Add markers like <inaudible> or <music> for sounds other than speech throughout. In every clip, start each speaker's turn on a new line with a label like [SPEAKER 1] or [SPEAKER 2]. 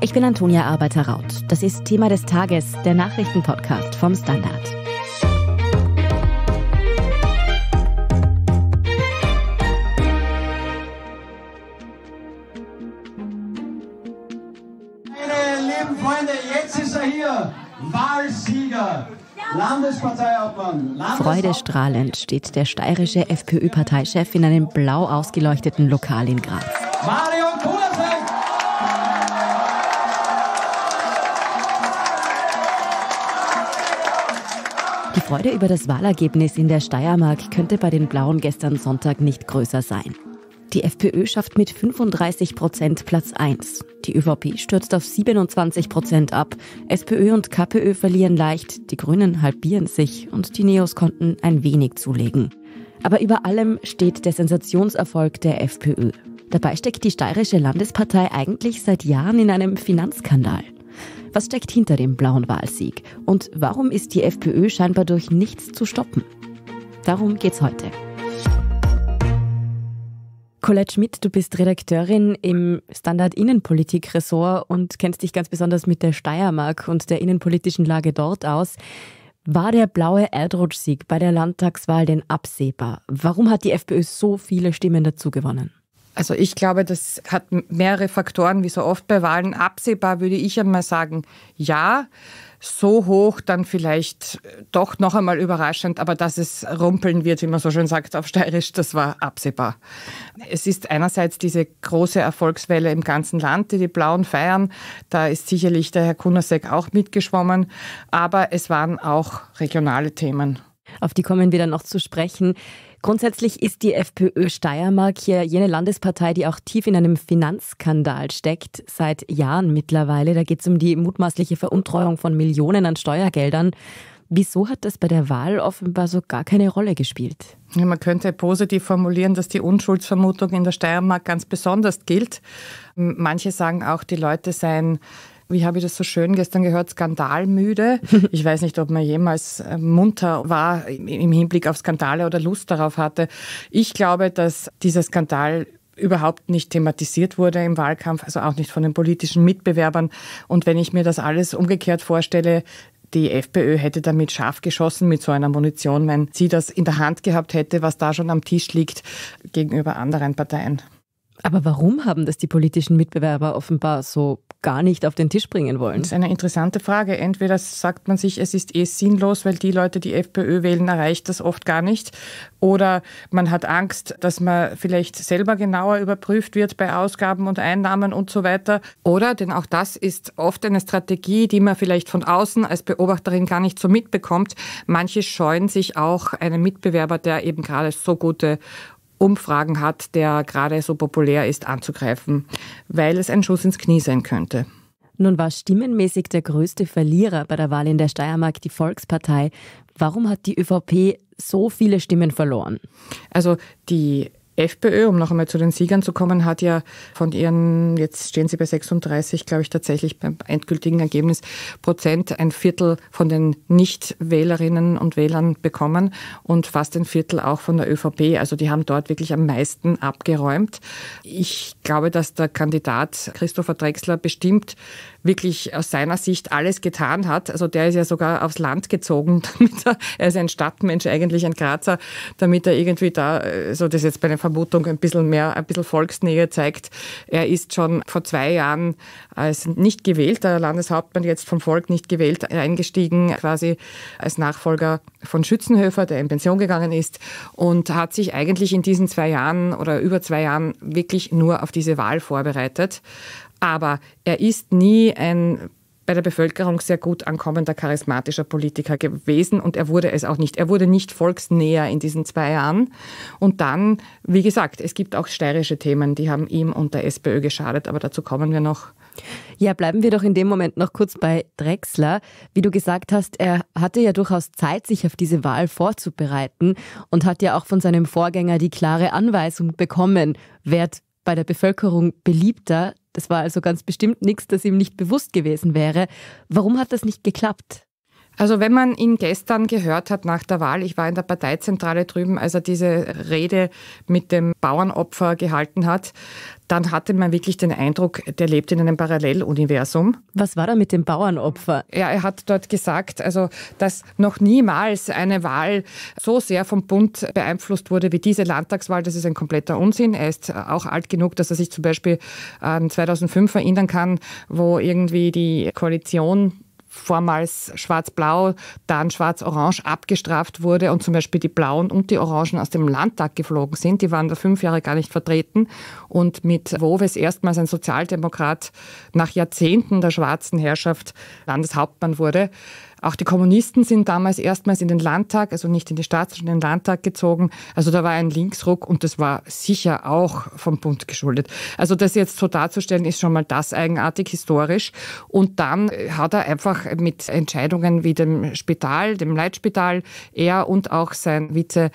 [SPEAKER 1] Ich bin Antonia Arbeiter-Raut. Das ist Thema des Tages, der Nachrichtenpodcast vom Standard. Freudestrahlend steht der steirische FPÖ-Parteichef in einem blau ausgeleuchteten Lokal in Graz. Marion Kulafeld! Die Freude über das Wahlergebnis in der Steiermark könnte bei den Blauen gestern Sonntag nicht größer sein. Die FPÖ schafft mit 35 Prozent Platz 1. Die ÖVP stürzt auf 27 Prozent ab. SPÖ und KPÖ verlieren leicht, die Grünen halbieren sich und die Neos konnten ein wenig zulegen. Aber über allem steht der Sensationserfolg der FPÖ. Dabei steckt die steirische Landespartei eigentlich seit Jahren in einem Finanzskandal. Was steckt hinter dem blauen Wahlsieg? Und warum ist die FPÖ scheinbar durch nichts zu stoppen? Darum geht's heute. Colette Schmidt, du bist Redakteurin im Standard Innenpolitik-Ressort und kennst dich ganz besonders mit der Steiermark und der innenpolitischen Lage dort aus. War der blaue Erdrutschsieg bei der Landtagswahl denn absehbar? Warum hat die FPÖ so
[SPEAKER 2] viele Stimmen dazu gewonnen? Also ich glaube, das hat mehrere Faktoren, wie so oft bei Wahlen. Absehbar würde ich einmal sagen, ja. So hoch dann vielleicht äh, doch noch einmal überraschend, aber dass es rumpeln wird, wie man so schön sagt auf Steirisch, das war absehbar. Es ist einerseits diese große Erfolgswelle im ganzen Land, die die Blauen feiern. Da ist sicherlich der Herr Kunasek auch mitgeschwommen, aber es waren auch regionale Themen. Auf die kommen wir dann noch zu sprechen. Grundsätzlich ist die FPÖ
[SPEAKER 1] Steiermark hier jene Landespartei, die auch tief in einem Finanzskandal steckt, seit Jahren mittlerweile. Da geht es um die mutmaßliche Veruntreuung von Millionen an Steuergeldern.
[SPEAKER 2] Wieso hat das bei der Wahl offenbar so gar keine Rolle gespielt? Ja, man könnte positiv formulieren, dass die Unschuldsvermutung in der Steiermark ganz besonders gilt. Manche sagen auch, die Leute seien wie habe ich das so schön gestern gehört, skandalmüde. <laughs> Ich weiß nicht, ob man jemals äh, munter war im Hinblick auf Skandale oder Lust darauf hatte. Ich glaube, dass dieser Skandal überhaupt nicht thematisiert wurde im Wahlkampf, also auch nicht von den politischen Mitbewerbern. Und wenn ich mir das alles umgekehrt vorstelle, die FPÖ hätte damit scharf geschossen mit so einer Munition, wenn sie das in der Hand gehabt hätte, was da schon am Tisch liegt gegenüber anderen Parteien. Aber warum haben das die politischen Mitbewerber offenbar so gar nicht auf den Tisch bringen wollen? Das ist eine interessante Frage. Entweder sagt man sich, es ist eh sinnlos, weil die Leute, die FPÖ wählen, erreicht das oft gar nicht. Oder man hat Angst, dass man vielleicht selber genauer überprüft wird bei Ausgaben und Einnahmen und so weiter. Oder, denn auch das ist oft eine Strategie, die man vielleicht von außen als Beobachterin gar nicht so mitbekommt. Manche scheuen sich auch einen Mitbewerber, der eben gerade so gute Umfragen hat, der gerade so populär ist, anzugreifen, weil es ein Schuss ins Knie sein könnte. Nun war stimmenmäßig der größte Verlierer bei der Wahl in der Steiermark die Volkspartei. Warum hat die ÖVP so viele Stimmen verloren? Also die FPÖ, um noch einmal zu den Siegern zu kommen, hat ja von ihren, jetzt stehen sie bei 36, glaube ich, tatsächlich beim endgültigen Ergebnis Prozent ein Viertel von den Nichtwählerinnen und Wählern bekommen und fast ein Viertel auch von der ÖVP. Also die haben dort wirklich am meisten abgeräumt. Ich glaube, dass der Kandidat Christopher Drexler bestimmt wirklich aus seiner Sicht alles getan hat. Also der ist ja sogar aufs Land gezogen, <laughs> damit er, er ist ein Stadtmensch, eigentlich ein Grazer, damit er irgendwie da, äh, so das jetzt bei der Vermutung ein bisschen mehr, ein bisschen Volksnähe zeigt. Er ist schon vor zwei Jahren als nicht gewählter Landeshauptmann, jetzt vom Volk nicht gewählt, eingestiegen, quasi als Nachfolger von Schützenhöfer, der in Pension gegangen ist und hat sich eigentlich in diesen zwei Jahren oder über zwei Jahren wirklich nur auf diese Wahl vorbereitet aber er ist nie ein bei der Bevölkerung sehr gut ankommender charismatischer Politiker gewesen und er wurde es auch nicht. Er wurde nicht volksnäher in diesen zwei Jahren. Und dann, wie gesagt, es gibt auch steirische Themen, die haben ihm und der SPÖ geschadet, aber dazu kommen wir noch. Ja, bleiben wir doch in dem Moment noch kurz bei Drexler. Wie du gesagt hast, er hatte ja
[SPEAKER 1] durchaus Zeit, sich auf diese Wahl vorzubereiten und hat ja auch von seinem Vorgänger die klare Anweisung bekommen, wert bei der Bevölkerung beliebter. Das war also ganz bestimmt
[SPEAKER 2] nichts, das ihm nicht bewusst gewesen wäre. Warum hat das nicht geklappt? Also wenn man ihn gestern gehört hat nach der Wahl, ich war in der Parteizentrale drüben, als er diese Rede mit dem Bauernopfer gehalten hat, dann hatte man wirklich den Eindruck, der lebt in einem Paralleluniversum. Was war da mit dem Bauernopfer? Ja, er hat dort gesagt, also dass noch niemals eine Wahl so sehr vom Bund beeinflusst wurde wie diese Landtagswahl. Das ist ein kompletter Unsinn. Er ist auch alt genug, dass er sich zum Beispiel an 2005 erinnern kann, wo irgendwie die Koalition vormals schwarz-blau, dann schwarz-orange abgestraft wurde und zum Beispiel die Blauen und die Orangen aus dem Landtag geflogen sind. Die waren da fünf Jahre gar nicht vertreten. Und mit Woves erstmals ein Sozialdemokrat nach Jahrzehnten der schwarzen Herrschaft Landeshauptmann wurde, auch die Kommunisten sind damals erstmals in den Landtag, also nicht in die Staats, sondern in den Landtag gezogen. Also da war ein Linksruck und das war sicher auch vom Bund geschuldet. Also das jetzt so darzustellen, ist schon mal das eigenartig historisch. Und dann äh, hat er einfach mit Entscheidungen wie dem Spital, dem Leitspital, er und auch sein Vize,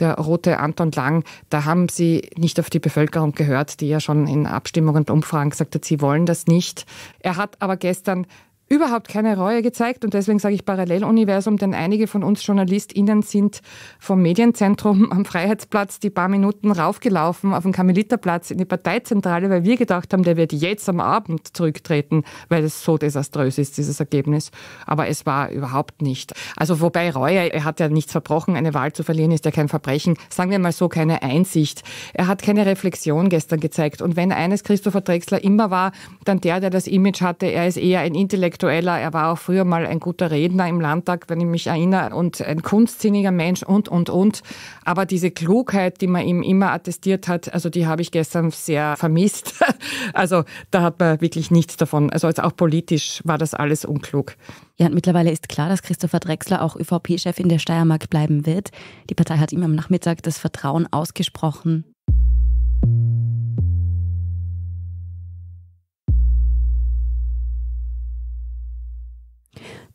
[SPEAKER 2] der rote Anton Lang, da haben sie nicht auf die Bevölkerung gehört, die ja schon in Abstimmungen und Umfragen gesagt hat, sie wollen das nicht. Er hat aber gestern überhaupt keine Reue gezeigt und deswegen sage ich Paralleluniversum, denn einige von uns JournalistInnen sind vom Medienzentrum am Freiheitsplatz die paar Minuten raufgelaufen auf den Kameliterplatz in die Parteizentrale, weil wir gedacht haben, der wird jetzt am Abend zurücktreten, weil es so desaströs ist, dieses Ergebnis. Aber es war überhaupt nicht. Also wobei Reue, er hat ja nichts verbrochen, eine Wahl zu verlieren ist ja kein Verbrechen, sagen wir mal so, keine Einsicht. Er hat keine Reflexion gestern gezeigt und wenn eines Christopher Drexler immer war, dann der, der das Image hatte, er ist eher ein Intellekt Intellektueller, er war auch früher mal ein guter Redner im Landtag, wenn ich mich erinnere, und ein kunstsinniger Mensch und, und, und. Aber diese Klugheit, die man ihm immer attestiert hat, also die habe ich gestern sehr vermisst. <laughs> Also da hat man wirklich nichts davon. Also, also auch politisch war das alles unklug. Ja, und mittlerweile ist klar, dass Christopher Drexler auch
[SPEAKER 1] ÖVP-Chef in der Steiermark bleiben wird. Die Partei hat ihm am Nachmittag das Vertrauen ausgesprochen.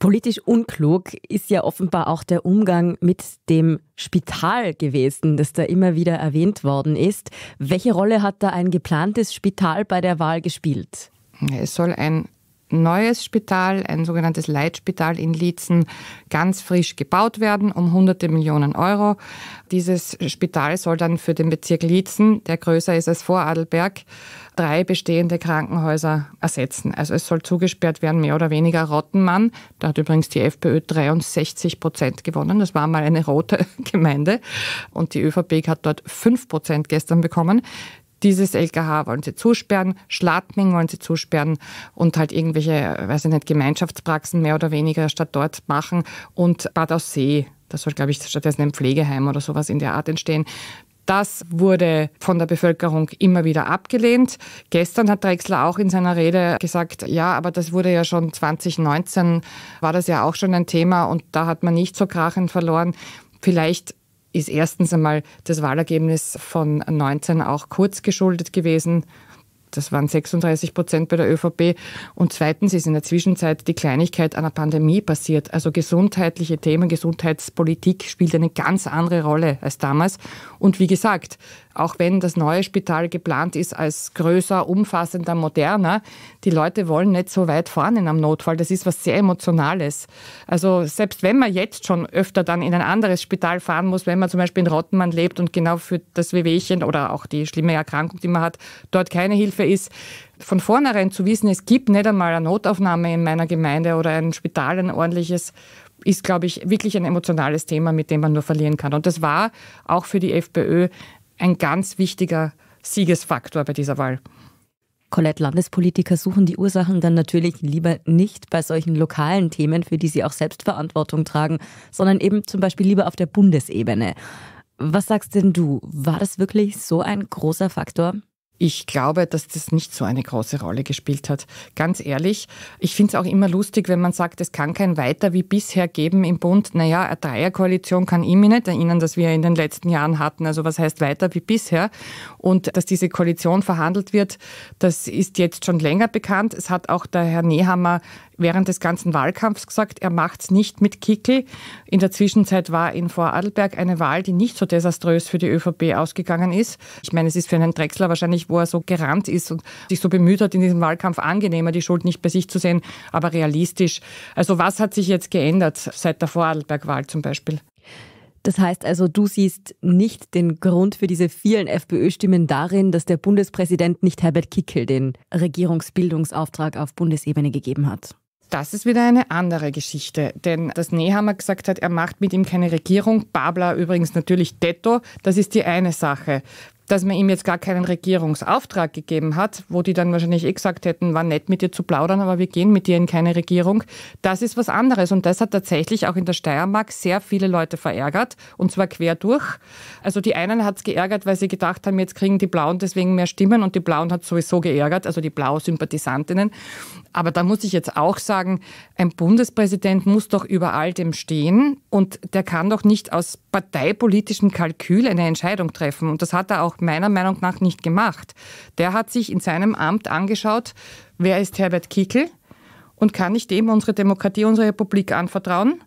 [SPEAKER 1] Politisch unklug ist ja offenbar auch der Umgang mit dem Spital gewesen, das da immer wieder erwähnt worden
[SPEAKER 2] ist. Welche Rolle hat da ein geplantes Spital bei der Wahl gespielt? Es soll ein neues Spital, ein sogenanntes Leitspital in Liezen, ganz frisch gebaut werden um hunderte Millionen Euro. Dieses Spital soll dann für den Bezirk Liezen, der größer ist als Vorarlberg, drei bestehende Krankenhäuser ersetzen. Also es soll zugesperrt werden, mehr oder weniger Rottenmann. Da hat übrigens die FPÖ 63 Prozent gewonnen. Das war mal eine rote <laughs> Gemeinde. Und die ÖVP hat dort 5 Prozent gestern bekommen dieses LKH wollen sie zusperren, Schladming wollen sie zusperren und halt irgendwelche, weiß ich nicht, Gemeinschaftspraxen mehr oder weniger statt dort machen und Bad Aussee. Das soll, glaube ich, stattdessen ein Pflegeheim oder sowas in der Art entstehen. Das wurde von der Bevölkerung immer wieder abgelehnt. Gestern hat Drexler auch in seiner Rede gesagt, ja, aber das wurde ja schon 2019, war das ja auch schon ein Thema und da hat man nicht so krachend verloren. Vielleicht ist erstens einmal das Wahlergebnis von 19 auch kurz geschuldet gewesen das waren 36 Prozent bei der ÖVP. Und zweitens ist in der Zwischenzeit die Kleinigkeit einer Pandemie passiert. Also gesundheitliche Themen, Gesundheitspolitik spielt eine ganz andere Rolle als damals. Und wie gesagt, auch wenn das neue Spital geplant ist als größer, umfassender, moderner, die Leute wollen nicht so weit vorne am Notfall. Das ist was sehr Emotionales. Also selbst wenn man jetzt schon öfter dann in ein anderes Spital fahren muss, wenn man zum Beispiel in Rottenmann lebt und genau für das Wehwehchen oder auch die schlimme Erkrankung, die man hat, dort keine Hilfe Hilfe ist, von vornherein zu wissen, es gibt nicht einmal eine Notaufnahme in meiner Gemeinde oder ein Spital, ein ordentliches, ist, glaube ich, wirklich ein emotionales Thema, mit dem man nur verlieren kann. Und das war auch für die FPÖ ein ganz wichtiger Siegesfaktor bei dieser Wahl. Colette, Landespolitiker suchen die Ursachen
[SPEAKER 1] dann natürlich lieber nicht bei solchen lokalen Themen, für die sie auch selbst Verantwortung tragen, sondern eben zum Beispiel lieber auf der Bundesebene. Was sagst denn du? War das wirklich so
[SPEAKER 2] ein großer Faktor? Ich glaube, dass das nicht so eine große Rolle gespielt hat. Ganz ehrlich, ich finde es auch immer lustig, wenn man sagt, es kann kein Weiter wie bisher geben im Bund. Naja, eine Dreierkoalition kann ich mich nicht erinnern, dass wir in den letzten Jahren hatten. Also was heißt Weiter wie bisher? Und dass diese Koalition verhandelt wird, das ist jetzt schon länger bekannt. Es hat auch der Herr Nehammer während des ganzen Wahlkampfs gesagt, er macht es nicht mit Kickel. In der Zwischenzeit war in Vorarlberg eine Wahl, die nicht so desaströs für die ÖVP ausgegangen ist. Ich meine, es ist für einen Drechsler wahrscheinlich, wo er so gerannt ist und sich so bemüht hat, in diesem Wahlkampf angenehmer, die Schuld nicht bei sich zu sehen, aber realistisch. Also was hat sich jetzt geändert seit der Vorarlberg-Wahl zum Beispiel? Das heißt also, du siehst nicht den Grund für diese vielen
[SPEAKER 1] FPÖ-Stimmen darin, dass der Bundespräsident nicht Herbert Kickel den Regierungsbildungsauftrag auf
[SPEAKER 2] Bundesebene gegeben hat. Das ist wieder eine andere Geschichte, denn dass Nehammer gesagt hat, er macht mit ihm keine Regierung, Babler übrigens natürlich detto, das ist die eine Sache dass man ihm jetzt gar keinen Regierungsauftrag gegeben hat, wo die dann wahrscheinlich eh gesagt hätten, war nett mit dir zu plaudern, aber wir gehen mit dir in keine Regierung. Das ist was anderes und das hat tatsächlich auch in der Steiermark sehr viele Leute verärgert und zwar quer durch. Also die einen hat es geärgert, weil sie gedacht haben, jetzt kriegen die Blauen deswegen mehr Stimmen und die Blauen hat sowieso geärgert, also die Blau-Sympathisantinnen. Aber da muss ich jetzt auch sagen, ein Bundespräsident muss doch über all dem stehen und der kann doch nicht aus parteipolitischem Kalkül eine Entscheidung treffen und das hat er auch auch meiner Meinung nach nicht gemacht. Der hat sich in seinem Amt angeschaut, wer ist Herbert Kickel und kann ich dem unsere Demokratie, unsere Republik anvertrauen?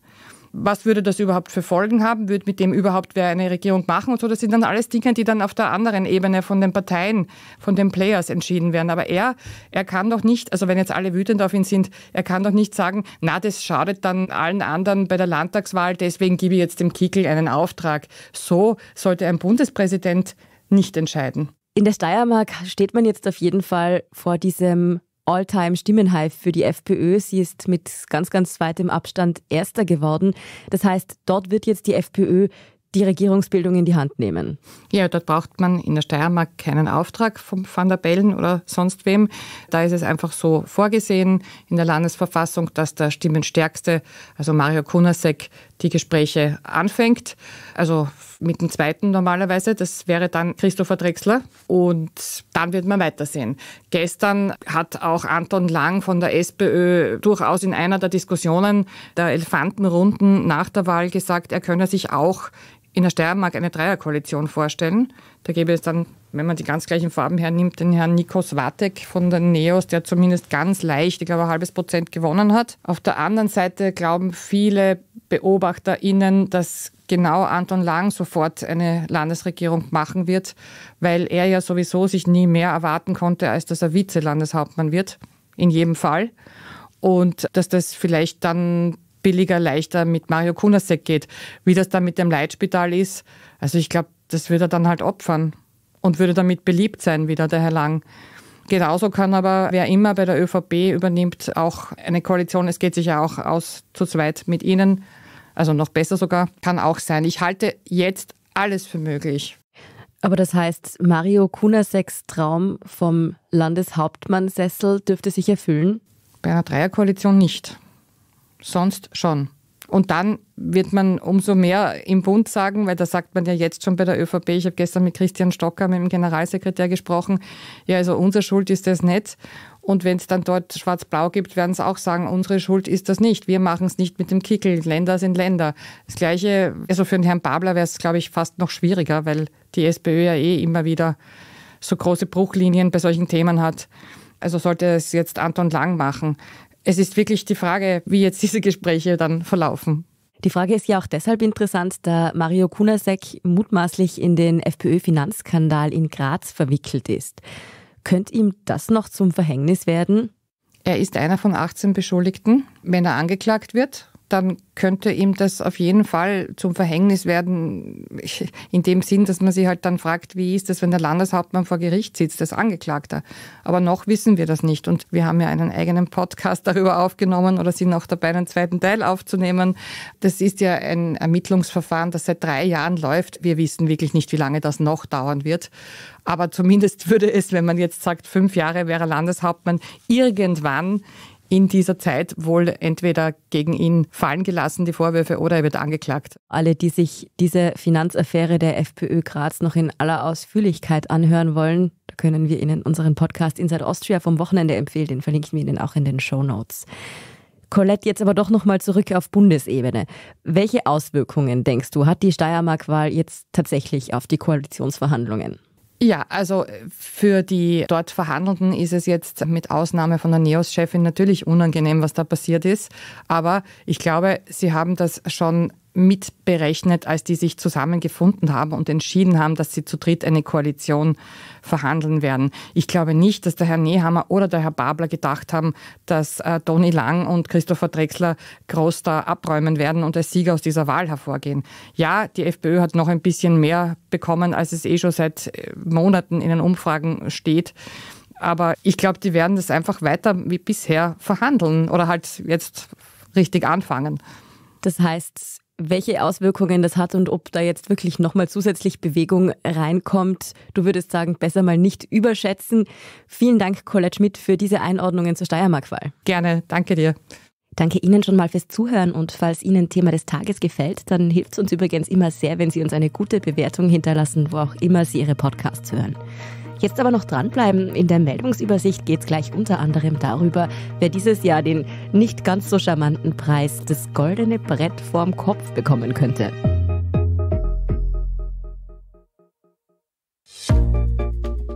[SPEAKER 2] was würde das überhaupt für Folgen haben? Würde mit dem überhaupt wer eine Regierung machen und so? Das sind dann alles Dinge, die dann auf der anderen Ebene von den Parteien, von den Players entschieden werden. Aber er, er kann doch nicht, also wenn jetzt alle wütend auf ihn sind, er kann doch nicht sagen, na, das schadet dann allen anderen bei der Landtagswahl, deswegen gebe ich jetzt dem Kickel einen Auftrag. So sollte ein Bundespräsident nicht entscheiden. In der Steiermark steht man jetzt auf jeden Fall vor diesem All-Time-Stimmenhigh
[SPEAKER 1] für die FPÖ. Sie ist mit ganz, ganz weitem Abstand Erster geworden. Das heißt, dort wird jetzt die FPÖ die Regierungsbildung in die
[SPEAKER 2] Hand nehmen. Ja, dort braucht man in der Steiermark keinen Auftrag von Van der Bellen oder sonst wem. Da ist es einfach so vorgesehen in der Landesverfassung, dass der Stimmenstärkste, also Mario Kunasek, die Gespräche anfängt. Also mit dem zweiten normalerweise, das wäre dann Christopher Drexler. Und dann wird man weitersehen. Gestern hat auch Anton Lang von der SPÖ durchaus in einer der Diskussionen der Elefantenrunden nach der Wahl gesagt, er könne sich auch in der Steiermark eine Dreierkoalition vorstellen. Da gäbe es dann, wenn man die ganz gleichen Farben hernimmt, den Herrn Nikos Watek von den Neos, der zumindest ganz leicht, ich glaube, ein halbes Prozent gewonnen hat. Auf der anderen Seite glauben viele BeobachterInnen, dass genau Anton Lang sofort eine Landesregierung machen wird, weil er ja sowieso sich nie mehr erwarten konnte, als dass er Vize-Landeshauptmann wird, in jedem Fall. Und dass das vielleicht dann billiger, leichter mit Mario Kunasek geht. Wie das dann mit dem Leitspital ist, also ich glaube, das würde er dann halt opfern und würde damit beliebt sein, wieder der Herr Lang. Genauso kann aber, wer immer bei der ÖVP übernimmt, auch eine Koalition, es geht sich ja auch aus zu zweit mit Ihnen, also noch besser sogar, kann auch sein. Ich halte jetzt alles für möglich. Aber das heißt,
[SPEAKER 1] Mario Kunaseks Traum vom Landeshauptmannsessel dürfte sich erfüllen?
[SPEAKER 2] Bei einer Dreierkoalition nicht. Sonst schon. Und dann wird man umso mehr im Bund sagen, weil da sagt man ja jetzt schon bei der ÖVP, ich habe gestern mit Christian Stocker, mit dem Generalsekretär gesprochen, ja, also unsere Schuld ist das nicht. Und wenn es dann dort schwarz-blau gibt, werden sie auch sagen, unsere Schuld ist das nicht. Wir machen es nicht mit dem Kickel. Länder sind Länder. Das Gleiche, also für den Herrn Babler wäre es, glaube ich, fast noch schwieriger, weil die SPÖ ja eh immer wieder so große Bruchlinien bei solchen Themen hat. Also sollte es jetzt Anton Lang machen. Es ist wirklich die Frage, wie jetzt diese Gespräche dann verlaufen. Die Frage ist ja
[SPEAKER 1] auch deshalb interessant, da Mario Kunasek mutmaßlich in den FPÖ-Finanzskandal in
[SPEAKER 2] Graz verwickelt ist. Könnte ihm das noch zum Verhängnis werden? Er ist einer von 18 Beschuldigten, wenn er angeklagt wird dann könnte ihm das auf jeden Fall zum Verhängnis werden, in dem Sinn, dass man sich halt dann fragt, wie ist das, wenn der Landeshauptmann vor Gericht sitzt, das Angeklagter. Aber noch wissen wir das nicht. Und wir haben ja einen eigenen Podcast darüber aufgenommen oder sind auch dabei, einen zweiten Teil aufzunehmen. Das ist ja ein Ermittlungsverfahren, das seit drei Jahren läuft. Wir wissen wirklich nicht, wie lange das noch dauern wird. Aber zumindest würde es, wenn man jetzt sagt, fünf Jahre wäre Landeshauptmann, irgendwann in dieser Zeit wohl entweder gegen ihn fallen gelassen, die Vorwürfe, oder er wird angeklagt. Alle, die sich diese Finanzaffäre der FPÖ Graz noch in aller Ausführlichkeit
[SPEAKER 1] anhören wollen, da können wir Ihnen unseren Podcast Inside Austria vom Wochenende empfehlen. Den verlinken wir Ihnen auch in den Show Notes. Colette, jetzt aber doch nochmal zurück auf Bundesebene. Welche Auswirkungen, denkst du, hat die Steiermark-Wahl jetzt tatsächlich auf die Koalitionsverhandlungen?
[SPEAKER 2] Ja, also äh, für die dort Verhandelnden ist es jetzt mit Ausnahme von der NEOS-Chefin natürlich unangenehm, was da passiert ist. Aber ich glaube, sie haben das schon mitberechnet, als die sich zusammengefunden haben und entschieden haben, dass sie zu dritt eine Koalition verhandeln werden. Ich glaube nicht, dass der Herr Nehammer oder der Herr Babler gedacht haben, dass äh, Toni Lang und Christopher Drexler groß da abräumen werden und als Sieger aus dieser Wahl hervorgehen. Ja, die FPÖ hat noch ein bisschen mehr bekommen, als es eh schon seit äh, Monaten in den Umfragen steht. Aber ich glaube, die werden das einfach weiter wie bisher verhandeln oder halt jetzt richtig anfangen. Das heißt, welche
[SPEAKER 1] Auswirkungen das hat und ob da jetzt wirklich nochmal zusätzlich Bewegung reinkommt. Du würdest sagen, besser mal nicht überschätzen. Vielen Dank, Colette Schmidt, für diese Einordnungen zur Steiermark-Wahl. Gerne, danke dir. Danke Ihnen schon mal fürs Zuhören und falls Ihnen Thema des Tages gefällt, dann hilft es uns übrigens immer sehr, wenn Sie uns eine gute Bewertung hinterlassen, wo auch immer Sie Ihre Podcasts hören. Jetzt aber noch dranbleiben. In der Meldungsübersicht geht es gleich unter anderem darüber, wer dieses Jahr den nicht ganz so charmanten Preis das goldene Brett vorm Kopf bekommen könnte.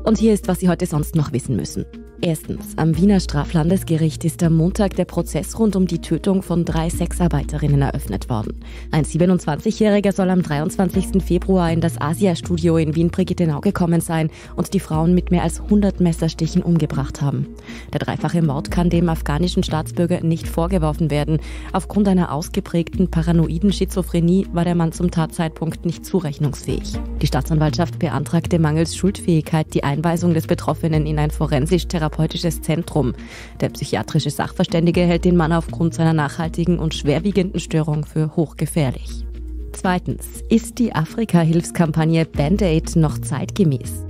[SPEAKER 1] Und hier ist, was Sie heute sonst noch wissen müssen. Erstens, am Wiener Straflandesgericht ist am Montag der Prozess rund um die Tötung von drei Sexarbeiterinnen eröffnet worden. Ein 27-Jähriger soll am 23. Februar in das Asia-Studio in Wien-Brigittenau gekommen sein und die Frauen mit mehr als 100 Messerstichen umgebracht haben. Der dreifache Mord kann dem afghanischen Staatsbürger nicht vorgeworfen werden. Aufgrund einer ausgeprägten paranoiden Schizophrenie war der Mann zum Tatzeitpunkt nicht zurechnungsfähig. Die Staatsanwaltschaft beantragte mangels Schuldfähigkeit die Einweisung des Betroffenen in ein forensisch-therapeutisches psychotherapeutisches Zentrum. Der psychiatrische Sachverständige hält den Mann aufgrund seiner nachhaltigen und schwerwiegenden Störung für hochgefährlich. Zweitens, ist die Afrika-Hilfskampagne Band-Aid noch zeitgemäß?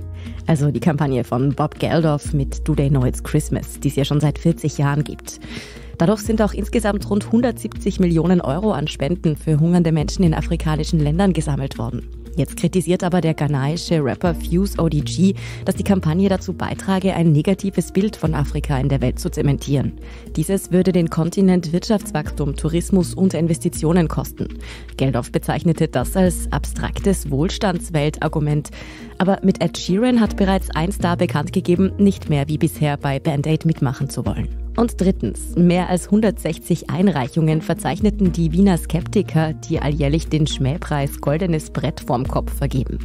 [SPEAKER 1] Also die Kampagne von Bob Geldof mit Do They Know It's Christmas, die es ja schon seit 40 Jahren gibt. Dadurch sind auch insgesamt rund 170 Millionen Euro an Spenden für hungernde Menschen in afrikanischen Ländern gesammelt worden. Jetzt kritisiert aber der ghanaische Rapper Fuse ODG, dass die Kampagne dazu beitrage, ein negatives Bild von Afrika in der Welt zu zementieren. Dieses würde den Kontinent Wirtschaftswachstum, Tourismus und Investitionen kosten. Geldof bezeichnete das als abstraktes Wohlstandsweltargument. Aber mit Ed Sheeran hat bereits ein Star bekannt gegeben, nicht mehr wie bisher bei Band-Aid mitmachen zu wollen. Und drittens, mehr als 160 Einreichungen verzeichneten die Wiener Skeptiker, die alljährlich den Schmähpreis Goldenes Brett vorm Kopf vergeben.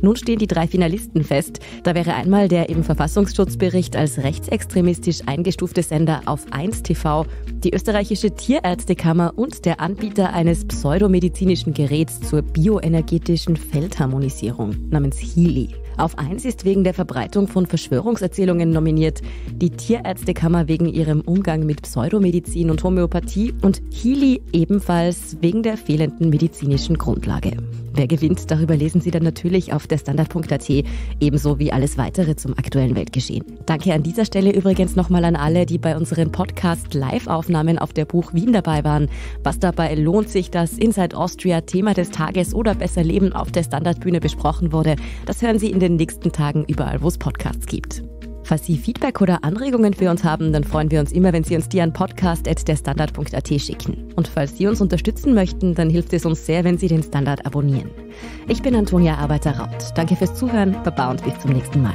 [SPEAKER 1] Nun stehen die drei Finalisten fest. Da wäre einmal der im Verfassungsschutzbericht als rechtsextremistisch eingestufte Sender auf 1 TV, die österreichische Tierärztekammer und der Anbieter eines pseudomedizinischen Geräts zur bioenergetischen Feldharmonisierung namens Healy. Auf eins ist wegen der Verbreitung von Verschwörungserzählungen nominiert, die Tierärztekammer wegen ihrem Umgang mit Pseudomedizin und Homöopathie und Healy ebenfalls wegen der fehlenden medizinischen Grundlage. Wer gewinnt, darüber lesen Sie dann natürlich auf der Standard.at, ebenso wie alles weitere zum aktuellen Weltgeschehen. Danke an dieser Stelle übrigens nochmal an alle, die bei unseren Podcast-Live-Aufnahmen auf der Buch Wien dabei waren. Was dabei lohnt sich, dass Inside Austria Thema des Tages oder besser Leben auf der Standardbühne besprochen wurde, das hören Sie in den den nächsten Tagen überall, wo es Podcasts gibt. Falls Sie Feedback oder Anregungen für uns haben, dann freuen wir uns immer, wenn Sie uns die an podcast.derstandard.at schicken. Und falls Sie uns unterstützen möchten, dann hilft es uns sehr, wenn Sie den Standard abonnieren. Ich bin Antonia Arbeiter-Raut. Danke fürs Zuhören, Baba und bis zum nächsten Mal.